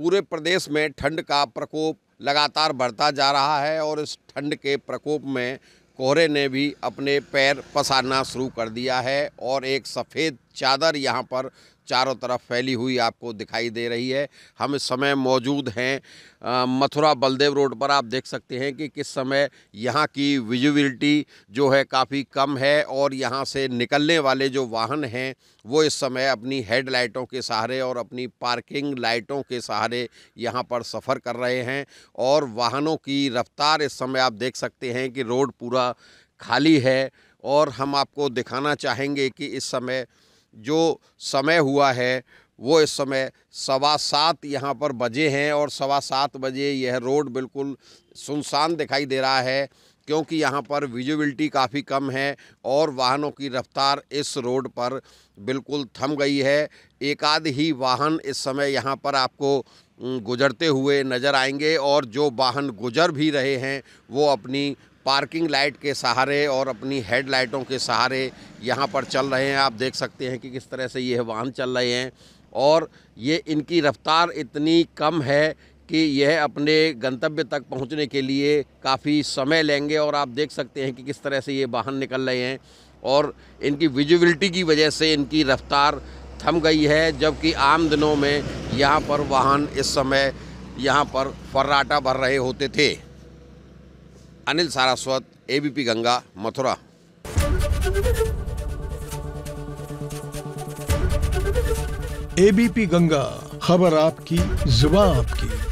पूरे प्रदेश में ठंड का प्रकोप लगातार बढ़ता जा रहा है और इस ठंड के प्रकोप में कोहरे ने भी अपने पैर पसारना शुरू कर दिया है और एक सफ़ेद चादर यहाँ पर चारों तरफ फैली हुई आपको दिखाई दे रही है हम इस समय मौजूद हैं मथुरा बलदेव रोड पर आप देख सकते हैं कि किस समय यहाँ की विजिबिलिटी जो है काफ़ी कम है और यहाँ से निकलने वाले जो वाहन हैं वो इस समय अपनी हेड लाइटों के सहारे और अपनी पार्किंग लाइटों के सहारे यहाँ पर सफ़र कर रहे हैं और वाहनों की रफ्तार इस समय आप देख सकते हैं कि रोड पूरा खाली है और हम आपको दिखाना चाहेंगे कि इस समय जो समय हुआ है वो इस समय सवा सात यहाँ पर बजे हैं और सवा सात बजे यह रोड बिल्कुल सुनसान दिखाई दे रहा है क्योंकि यहाँ पर विजिबिलिटी काफ़ी कम है और वाहनों की रफ्तार इस रोड पर बिल्कुल थम गई है एक आध ही वाहन इस समय यहाँ पर आपको गुजरते हुए नज़र आएंगे और जो वाहन गुजर भी रहे हैं वो अपनी पार्किंग लाइट के सहारे और अपनी हेड लाइटों के सहारे यहाँ पर चल रहे हैं आप देख सकते हैं कि किस तरह से ये वाहन चल रहे हैं और ये इनकी रफ्तार इतनी कम है कि यह अपने गंतव्य तक पहुंचने के लिए काफ़ी समय लेंगे और आप देख सकते हैं कि किस तरह से ये वाहन निकल रहे हैं और इनकी विजिबिलिटी की वजह से इनकी रफ्तार थम गई है जबकि आम दिनों में यहाँ पर वाहन इस समय यहाँ पर फर्राटा भर रहे होते थे अनिल सारस्वत एबीपी गंगा मथुरा एबीपी गंगा खबर आपकी जुबा आपकी